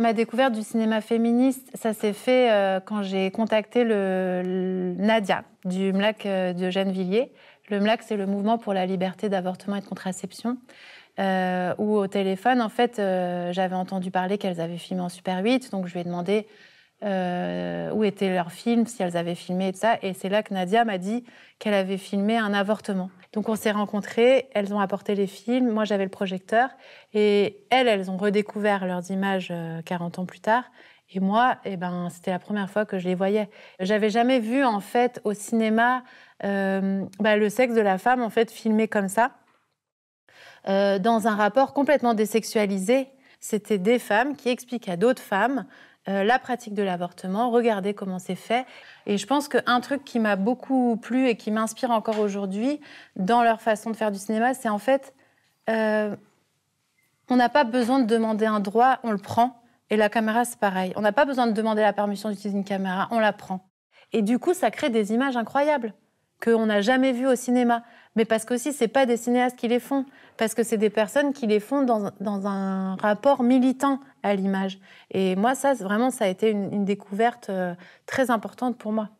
ma découverte du cinéma féministe, ça s'est fait euh, quand j'ai contacté le, Nadia du MLAC euh, de Jeanne Le MLAC, c'est le mouvement pour la liberté d'avortement et de contraception. Euh, où au téléphone, en fait, j'avais entendu parler qu'elles avaient filmé en Super 8, donc je lui ai demandé euh, où étaient leurs films, si elles avaient filmé et ça. Et c'est là que Nadia m'a dit qu'elle avait filmé un avortement. Donc on s'est rencontrés, elles ont apporté les films, moi j'avais le projecteur, et elles, elles ont redécouvert leurs images 40 euh, ans plus tard. Et moi, eh ben, c'était la première fois que je les voyais. J'avais jamais vu en fait au cinéma euh, bah, le sexe de la femme en fait filmé comme ça, dans un rapport complètement désexualisé. C'était des femmes qui expliquent à d'autres femmes euh, la pratique de l'avortement, regarder comment c'est fait. Et je pense qu'un truc qui m'a beaucoup plu et qui m'inspire encore aujourd'hui dans leur façon de faire du cinéma, c'est en fait, euh, on n'a pas besoin de demander un droit, on le prend. Et la caméra, c'est pareil. On n'a pas besoin de demander la permission d'utiliser une caméra, on la prend. Et du coup, ça crée des images incroyables qu'on n'a jamais vues au cinéma. Mais parce qu'aussi, ce n'est pas des cinéastes qui les font, parce que c'est des personnes qui les font dans un rapport militant à l'image. Et moi, ça, vraiment, ça a été une, une découverte euh, très importante pour moi.